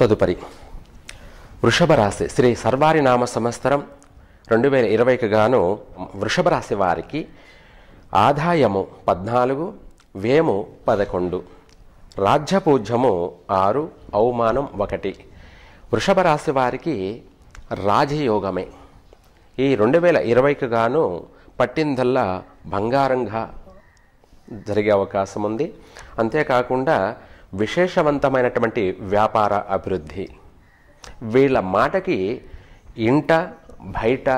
తదుపరి వృషభ రాశి శ్రీ సర్వారి నామ సంవత్సరం రెండు వేల ఇరవైకి గాను వృషభ రాశి వారికి ఆదాయము పద్నాలుగు వేము పదకొండు రాజ్యపూజ్యము ఆరు అవమానం ఒకటి వృషభ రాశి వారికి రాజయోగమే ఈ రెండు వేల ఇరవైకి గాను పట్టిందల్లా బంగారంగా జరిగే అవకాశం ఉంది అంతేకాకుండా విశేషవంతమైనటువంటి వ్యాపార అభివృద్ధి వీళ్ళ మాటకి ఇంట బయట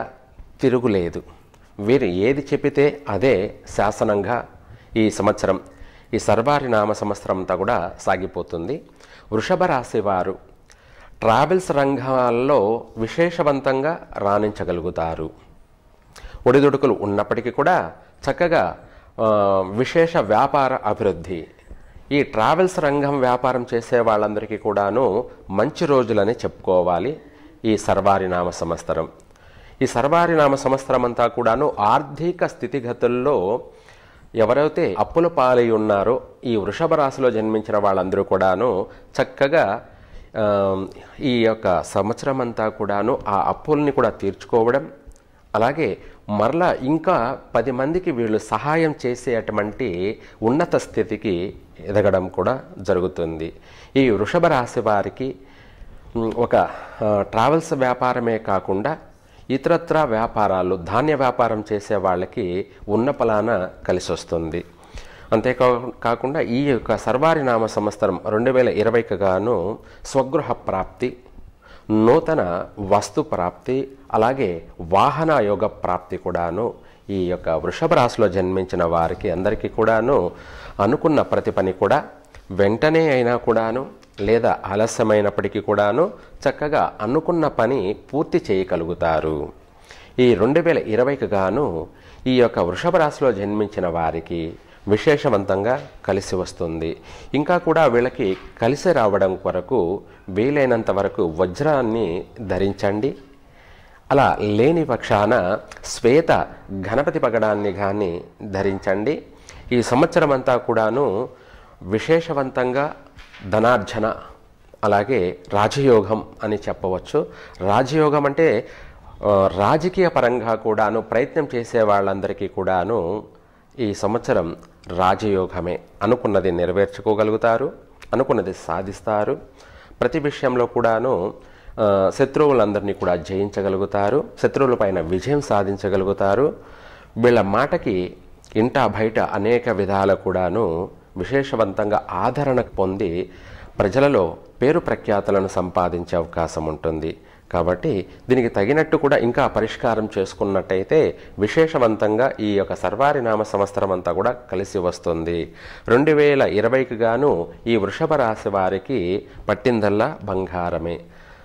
తిరుగులేదు వీరు ఏది చెప్పితే అదే శాసనంగా ఈ సంవత్సరం ఈ సర్వారి నామ సంవత్సరం అంతా కూడా సాగిపోతుంది వృషభ రాశి వారు ట్రావెల్స్ రంగాల్లో విశేషవంతంగా రాణించగలుగుతారు ఒడిదుడుకులు ఉన్నప్పటికీ కూడా చక్కగా విశేష వ్యాపార అభివృద్ధి ఈ ట్రావెల్స్ రంగం వ్యాపారం చేసే వాళ్ళందరికీ కూడాను మంచి రోజులని చెప్పుకోవాలి ఈ సర్వారినామ సంవత్సరం ఈ సర్వారినామ సంవత్సరం అంతా కూడాను ఆర్థిక స్థితిగతుల్లో ఎవరైతే అప్పుల పాలై ఉన్నారో ఈ వృషభ రాశిలో జన్మించిన వాళ్ళందరూ కూడాను చక్కగా ఈ యొక్క సంవత్సరం అంతా కూడాను ఆ అప్పుల్ని కూడా తీర్చుకోవడం అలాగే మరలా ఇంకా పది మందికి వీళ్ళు సహాయం చేసేటువంటి ఉన్నత స్థితికి ఎదగడం కూడా జరుగుతుంది ఈ వృషభ రాశి వారికి ఒక ట్రావెల్స్ వ్యాపారమే కాకుండా ఇతరత్ర వ్యాపారాలు ధాన్య వ్యాపారం చేసే వాళ్ళకి ఉన్న ఫలాన కలిసి వస్తుంది అంతేకా కాకుండా ఈ యొక్క సర్వారినామ సంవత్సరం రెండు వేల ఇరవైకి గాను స్వగృహ ప్రాప్తి నూతన వస్తు ప్రాప్తి అలాగే వాహన యోగ ప్రాప్తి కూడాను ఈ యొక్క వృషభ రాశిలో జన్మించిన వారికి అందరికీ కూడాను అనుకున్న ప్రతి పని కూడా వెంటనే అయినా కూడాను లేదా ఆలస్యమైనప్పటికీ కూడాను చక్కగా అనుకున్న పని పూర్తి చేయగలుగుతారు ఈ రెండు వేల ఇరవైకి గాను ఈ యొక్క వృషభ రాశిలో జన్మించిన వారికి విశేషవంతంగా కలిసి వస్తుంది ఇంకా కూడా వీళ్ళకి కలిసి రావడం కొరకు వీలైనంత వరకు వజ్రాన్ని ధరించండి అలా లేని పక్షాన శ్వేత గణపతి పగడాన్ని కానీ ధరించండి ఈ సంవత్సరం అంతా కూడాను విశేషవంతంగా ధనార్జన అలాగే రాజయోగం అని చెప్పవచ్చు రాజయోగం అంటే రాజకీయ పరంగా కూడాను ప్రయత్నం చేసే వాళ్ళందరికీ కూడాను ఈ సంవత్సరం రాజయోగమే అనుకున్నది నెరవేర్చుకోగలుగుతారు అనుకున్నది సాధిస్తారు ప్రతి విషయంలో కూడాను శత్రువులందరినీ కూడా జయించగలుగుతారు శత్రువులపైన విజయం సాధించగలుగుతారు వీళ్ళ మాటకి ఇంట బయట అనేక విధాల కూడాను విశేషవంతంగా ఆదరణ పొంది ప్రజలలో పేరు ప్రఖ్యాతలను సంపాదించే అవకాశం ఉంటుంది కాబట్టి దీనికి తగినట్టు కూడా ఇంకా పరిష్కారం చేసుకున్నట్టయితే విశేషవంతంగా ఈ యొక్క సర్వారి నామ సంవత్సరం అంతా కూడా కలిసి వస్తుంది రెండు వేల ఇరవైకి గాను ఈ వృషభ రాశి వారికి పట్టిందల్లా బంగారమే